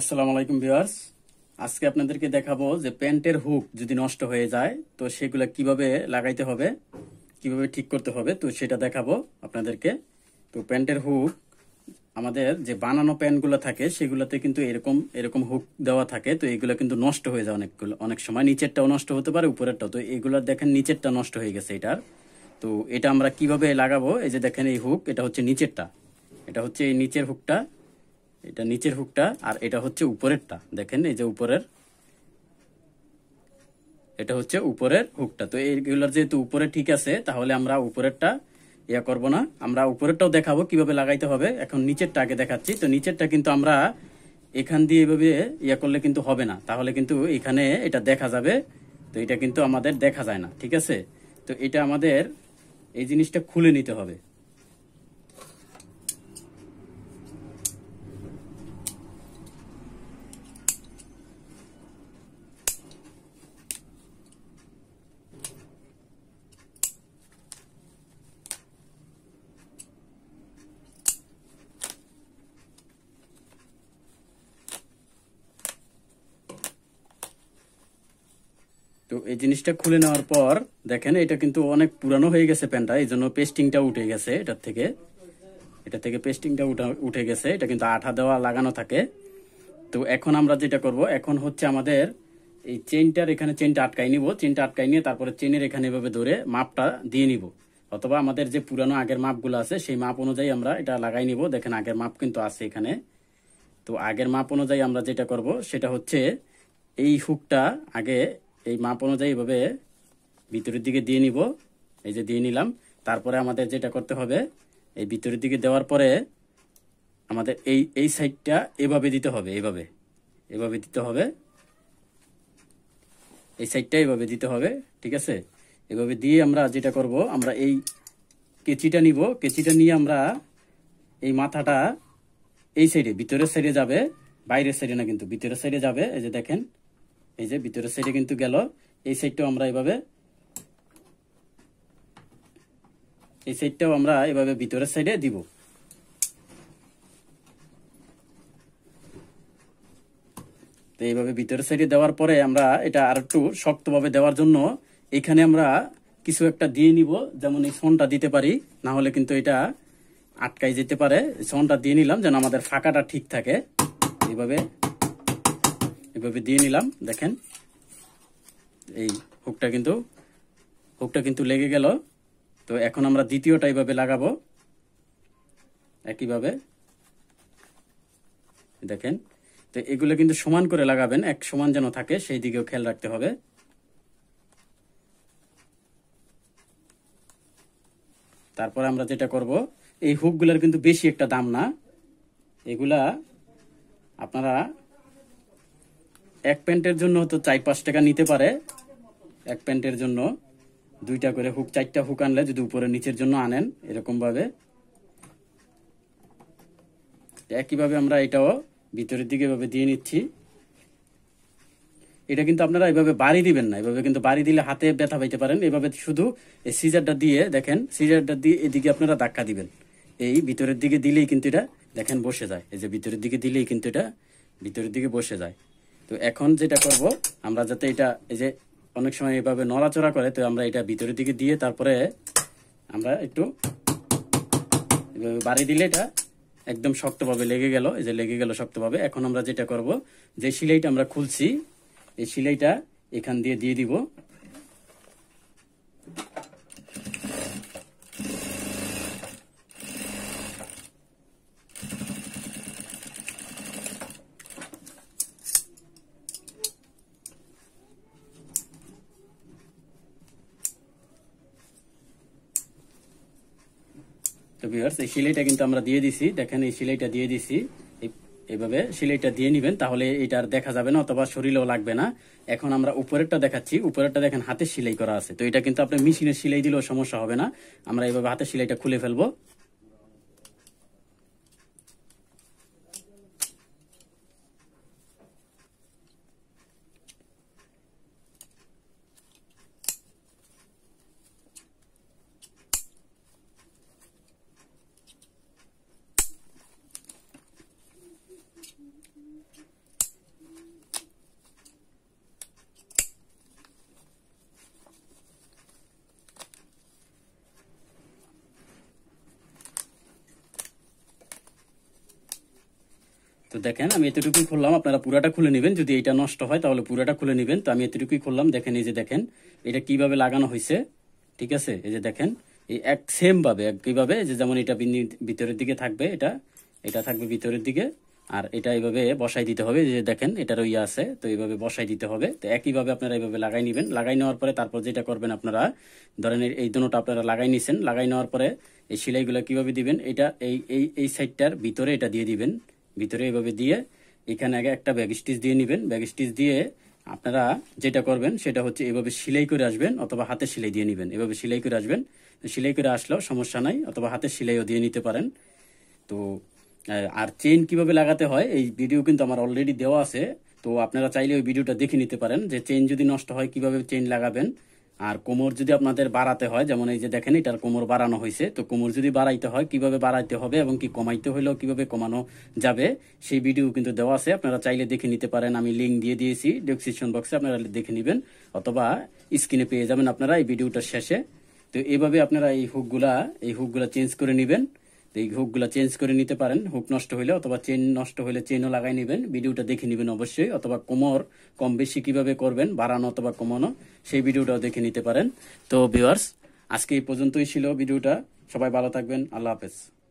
আসসালামু আলাইকুম ভিওয়ার্স আজকে আপনাদেরকে দেখাবো যে প্যান্টের হুক যদি নষ্ট হয়ে যায় তো সেগুলো কিভাবে লাগাইতে হবে কিভাবে ঠিক করতে হবে তো সেটা দেখাবো আপনাদেরকে তো প্যান্টের হুক আমাদের যে বানানো প্যান্টগুলো থাকে সেগুলোতে কিন্তু এরকম এরকম হুক দেওয়া থাকে তো এগুলো কিন্তু নষ্ট হয়ে যায় অনেকগুলো অনেক সময় নিচেরটাও নষ্ট হতে পারে উপরেরটাও তো এগুলো দেখেন নিচেরটা নষ্ট হয়ে গেছে এটার তো এটা আমরা কিভাবে লাগাবো এই যে দেখেন এই হুক এটা হচ্ছে নিচেরটা এটা হচ্ছে এই নিচের হুকটা এটা নিচের হুকটা আর এটা হচ্ছে উপরেরটা দেখেন এই যে উপরের এটা হচ্ছে উপরের হুকটা তো এইগুলোর যেহেতু উপরে ঠিক আছে তাহলে আমরা উপরেরটা ইয়া করব না আমরা উপরেরটাও দেখাবো কিভাবে লাগাইতে হবে এখন নিচেরটা আগে দেখাচ্ছি তো নিচেরটা কিন্তু আমরা এখান দিয়ে এভাবে ইয়া করলে কিন্তু হবে না তাহলে কিন্তু এখানে এটা দেখা যাবে তো এটা কিন্তু আমাদের দেখা যায় না ঠিক আছে তো এটা আমাদের এই জিনিসটা খুলে নিতে হবে তো এই জিনিসটা খুলে নেওয়ার পর দেখেন এটা কিন্তু অনেক পুরানো হয়ে গেছে প্যান্টটা এই জন্য পেস্টিংটা উঠে গেছে এটার থেকে এটা থেকে পেস্টিংটা উঠে গেছে এটা কিন্তু আঠা দেওয়া লাগানো থাকে তো এখন আমরা যেটা করব এখন হচ্ছে আমাদের এই চেনটার এখানে চেনটা আটকাই নিব চেনটা আটকাই নিয়ে তারপরে চেনের এখানে এভাবে ধরে মাপটা দিয়ে নিব অথবা আমাদের যে পুরানো আগের মাপগুলো আছে সেই মাপ অনুযায়ী আমরা এটা লাগাই নিব দেখেন আগের মাপ কিন্তু আছে এখানে তো আগের মাপ অনুযায়ী আমরা যেটা করব সেটা হচ্ছে এই হুকটা আগে এই মাপ অনুযায়ী এভাবে ভিতরের দিকে দিয়ে নিব এই যে দিয়ে নিলাম তারপরে আমাদের যেটা করতে হবে এই ভিতরের দিকে দেওয়ার পরে আমাদের এই এই সাইডটা এভাবে দিতে হবে এভাবে এভাবে দিতে হবে এই সাইডটা এভাবে দিতে হবে ঠিক আছে এভাবে দিয়ে আমরা যেটা করব আমরা এই কেচিটা নিব কেচিটা নিয়ে আমরা এই মাথাটা এই সাইডে ভিতরের সাইডে যাবে বাইরের সাইডে না কিন্তু ভিতরের সাইডে যাবে এই যে দেখেন এই যে ভিতরের সাইডে কিন্তু গেল এই সাইডটাও আমরা এভাবে এই সাইডটাও আমরা এভাবে ভিতরের সাইডে দিব তো এইভাবে ভিতরের সাইডে দেওয়ার পরে আমরা এটা আর একটু শক্তভাবে দেওয়ার জন্য এখানে আমরা কিছু একটা দিয়ে নিব যেমন এই সনটা দিতে পারি না হলে কিন্তু এটা আটকাই যেতে পারে সনটা দিয়ে নিলাম যেন আমাদের ফাঁকাটা ঠিক থাকে এইভাবে এভাবে দিয়ে নিলাম দেখেন এই হুকটা কিন্তু হুকটা কিন্তু লেগে গেল তো এখন আমরা দ্বিতীয়টা এইভাবে লাগাবো একইভাবে দেখেন তো এগুলো কিন্তু সমান করে লাগাবেন এক সমান যেন থাকে সেই দিকেও খেয়াল রাখতে হবে তারপরে আমরা যেটা করব এই হুকগুলোর কিন্তু বেশি একটা দাম না এগুলা আপনারা এক প্যান্টের জন্য হয়তো চার পাঁচ টাকা নিতে পারে এক প্যান্টের জন্য দুইটা করে হুক চারটা হুক আনলে যদি উপরে নিচের জন্য আনেন এরকম ভাবে একইভাবে আমরা এটাও ভিতরের দিকে এভাবে দিয়ে নিচ্ছি এটা কিন্তু আপনারা এভাবে বাড়ি দিবেন না এভাবে কিন্তু বাড়ি দিলে হাতে ব্যথা পাইতে পারেন এভাবে শুধু এই সিজারটা দিয়ে দেখেন সিজারটা দিয়ে এদিকে আপনারা ধাক্কা দিবেন এই ভিতরের দিকে দিলেই কিন্তু এটা দেখেন বসে যায় এই যে ভিতরের দিকে দিলেই কিন্তু এটা ভিতরের দিকে বসে যায় তো এখন যেটা করব আমরা যাতে এটা এই যে অনেক সময় এভাবে নড়াচড়া করে তো আমরা এটা ভিতরের দিকে দিয়ে তারপরে আমরা একটু বাড়ি দিলে এটা একদম শক্তভাবে লেগে গেল এই যে লেগে গেল শক্তভাবে এখন আমরা যেটা করব যে সিলাইটা আমরা খুলছি এই সিলাইটা এখান দিয়ে দিয়ে দিব তো ভিউয়ার্স এই সিলাইটা কিন্তু আমরা দিয়ে দিছি দেখেন এই সিলাইটা দিয়ে দিছি এভাবে সিলাইটা দিয়ে নেবেন তাহলে এটা আর দেখা যাবে না অথবা শরীরেও লাগবে না এখন আমরা উপরেরটা দেখাচ্ছি উপরেরটা দেখেন হাতে সেলাই করা আছে তো এটা কিন্তু আপনি মেশিনে সেলাই দিলেও সমস্যা হবে না আমরা এভাবে হাতে সেলাইটা খুলে ফেলবো তো দেখেন আমি এতটুকুই খুললাম আপনারা পুরাটা খুলে নেবেন যদি এটা নষ্ট হয় তাহলে পুরাটা খুলে নেবেন তো আমি এতটুকুই খুললাম দেখেন এই যে দেখেন এটা কিভাবে লাগানো হয়েছে ঠিক আছে এই যে দেখেন এই এক সেমভাবে একইভাবে যে যেমন এটা ভিতরের দিকে থাকবে এটা এটা থাকবে ভিতরের দিকে আর এটা এইভাবে বসাই দিতে হবে যে দেখেন এটা ইয়ে আছে তো এইভাবে বসাই দিতে হবে তো একইভাবে আপনারা এইভাবে লাগাই নেবেন লাগাই নেওয়ার পরে তারপর যেটা করবেন আপনারা ধরেন এই দুটোটা আপনারা লাগাই নিছেন লাগাই নেওয়ার পরে এই সেলাইগুলো কিভাবে দিবেন এটা এই এই এই সাইডটার ভিতরে এটা দিয়ে দিবেন ভিতরে এভাবে দিয়ে এখানে আগে একটা ব্যাগ স্টিচ দিয়ে নেবেন ব্যাগ স্টিচ দিয়ে আপনারা যেটা করবেন সেটা হচ্ছে এভাবে সেলাই করে আসবেন অথবা হাতে সেলাই দিয়ে নেবেন এভাবে সেলাই করে আসবেন সেলাই করে আসলেও সমস্যা নাই অথবা হাতে সেলাইও দিয়ে নিতে পারেন তো আর চেন কিভাবে লাগাতে হয় এই ভিডিও কিন্তু আমার অলরেডি দেওয়া আছে তো আপনারা চাইলে ওই ভিডিওটা দেখে নিতে পারেন যে চেন যদি নষ্ট হয় কিভাবে চেন লাগাবেন আর কোমর যদি আপনাদের বাড়াতে হয় যেমন এই যে দেখেন এটার কোমর বাড়ানো হয়েছে তো কোমর যদি বাড়াইতে হয় কিভাবে বাড়াইতে হবে এবং কি কমাইতে হলেও কিভাবে কমানো যাবে সেই ভিডিও কিন্তু দেওয়া আছে আপনারা চাইলে দেখে নিতে পারেন আমি লিঙ্ক দিয়ে দিয়েছি ডিসক্রিপশন বক্সে আপনারা দেখে নেবেন অথবা স্ক্রিনে পেয়ে যাবেন আপনারা এই ভিডিওটার শেষে তো এইভাবে আপনারা এই হুকগুলা এই হুকগুলা চেঞ্জ করে নেবেন তো এই হুকগুলো চেঞ্জ করে নিতে পারেন হুক নষ্ট হইলে অথবা চেন নষ্ট হইলে চেনও লাগাই নেবেন ভিডিওটা দেখে নেবেন অবশ্যই অথবা কোমর কম বেশি কিভাবে করবেন বাড়ানো অথবা কমানো সেই ভিডিওটাও দেখে নিতে পারেন তো ভিউয়ার্স আজকে এই পর্যন্তই ছিল ভিডিওটা সবাই ভালো থাকবেন আল্লাহ হাফেজ